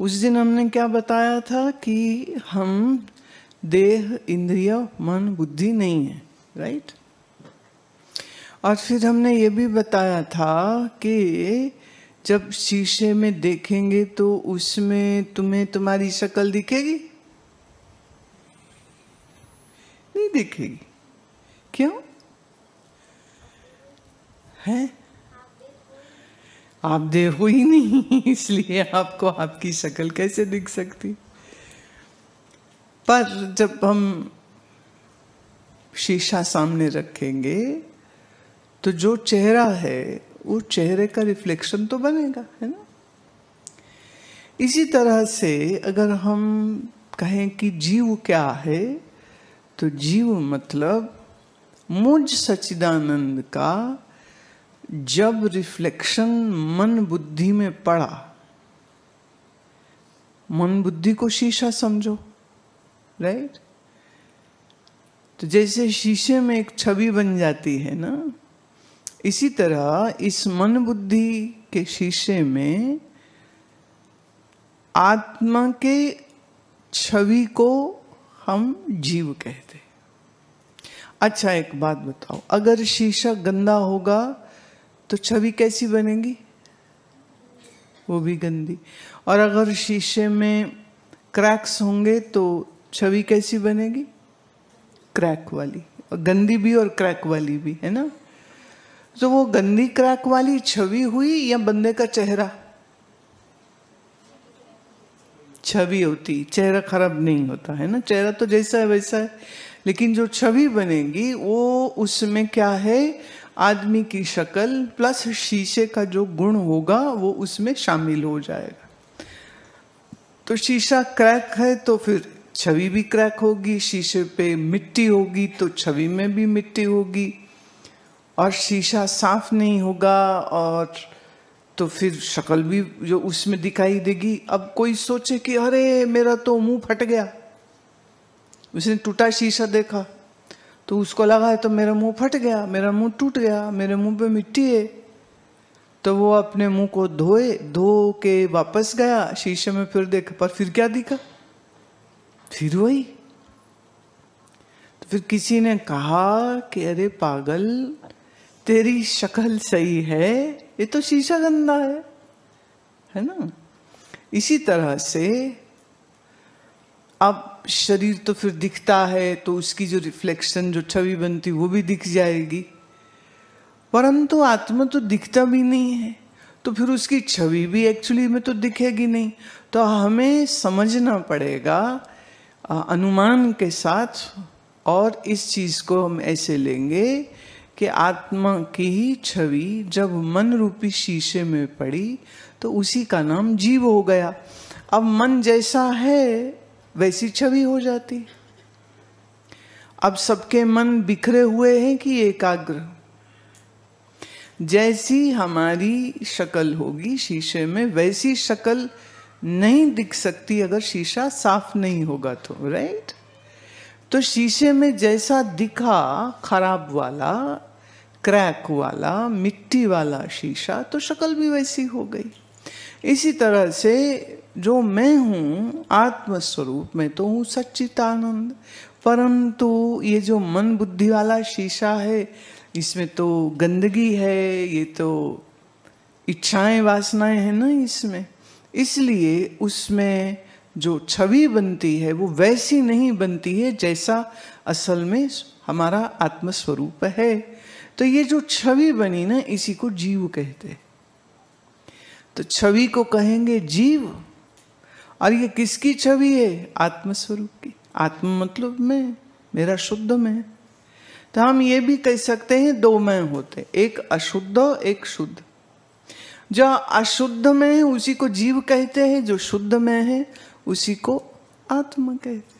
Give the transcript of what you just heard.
उस दिन हमने क्या बताया था कि हम देह इंद्रिय मन बुद्धि नहीं है राइट और फिर हमने ये भी बताया था कि जब शीशे में देखेंगे तो उसमें तुम्हें तुम्हारी शक्ल दिखेगी नहीं दिखेगी क्यों है आप देखो ही नहीं इसलिए आपको आपकी शक्ल कैसे दिख सकती पर जब हम शीशा सामने रखेंगे तो जो चेहरा है वो चेहरे का रिफ्लेक्शन तो बनेगा है ना इसी तरह से अगर हम कहें कि जीव क्या है तो जीव मतलब मुझ सचिदानंद का जब रिफ्लेक्शन मन बुद्धि में पड़ा मन बुद्धि को शीशा समझो राइट right? तो जैसे शीशे में एक छवि बन जाती है ना इसी तरह इस मन बुद्धि के शीशे में आत्मा के छवि को हम जीव कहते अच्छा एक बात बताओ अगर शीशा गंदा होगा तो छवि कैसी बनेगी वो भी गंदी और अगर शीशे में क्रैक्स होंगे तो छवि कैसी बनेगी क्रैक वाली और गंदी भी और क्रैक वाली भी है ना तो वो गंदी क्रैक वाली छवि हुई या बंदे का चेहरा छवि होती चेहरा खराब नहीं होता है ना चेहरा तो जैसा है वैसा है लेकिन जो छवि बनेगी वो उसमें क्या है आदमी की शक्ल प्लस शीशे का जो गुण होगा वो उसमें शामिल हो जाएगा तो शीशा क्रैक है तो फिर छवि भी क्रैक होगी शीशे पे मिट्टी होगी तो छवि में भी मिट्टी होगी और शीशा साफ नहीं होगा और तो फिर शक्ल भी जो उसमें दिखाई देगी अब कोई सोचे कि अरे मेरा तो मुंह फट गया उसने टूटा शीशा देखा तो उसको लगा है तो मेरा मुंह फट गया मेरा मुंह टूट गया मेरे मुंह पे मिट्टी है तो वो अपने मुंह को धोए धो के वापस गया शीशे में फिर देख पर फिर क्या दिखा फिर वही तो फिर किसी ने कहा कि अरे पागल तेरी शक्ल सही है ये तो शीशा गंदा है है ना इसी तरह से अब शरीर तो फिर दिखता है तो उसकी जो रिफ्लेक्शन जो छवि बनती वो भी दिख जाएगी परंतु आत्मा तो दिखता भी नहीं है तो फिर उसकी छवि भी एक्चुअली में तो दिखेगी नहीं तो हमें समझना पड़ेगा अनुमान के साथ और इस चीज़ को हम ऐसे लेंगे कि आत्मा की ही छवि जब मन रूपी शीशे में पड़ी तो उसी का नाम जीव हो गया अब मन जैसा है वैसी छवि हो जाती अब सबके मन बिखरे हुए हैं कि एकाग्र जैसी हमारी शकल होगी शीशे में वैसी शकल नहीं दिख सकती अगर शीशा साफ नहीं होगा तो राइट तो शीशे में जैसा दिखा खराब वाला क्रैक वाला मिट्टी वाला शीशा तो शक्ल भी वैसी हो गई इसी तरह से जो मैं हूँ आत्मस्वरूप में तो हूँ सच्चितानंद परंतु ये जो मन बुद्धि वाला शीशा है इसमें तो गंदगी है ये तो इच्छाएं वासनाएं हैं ना इसमें इसलिए उसमें जो छवि बनती है वो वैसी नहीं बनती है जैसा असल में हमारा आत्मस्वरूप है तो ये जो छवि बनी ना इसी को जीव कहते हैं तो छवि को कहेंगे जीव और ये किसकी छवि है आत्मस्वरूप की आत्म मतलब मैं मेरा शुद्ध मैं तो हम ये भी कह सकते हैं दो मैं होते एक अशुद्ध एक शुद्ध जो अशुद्ध में है उसी को जीव कहते हैं जो शुद्ध में है उसी को आत्मा कहते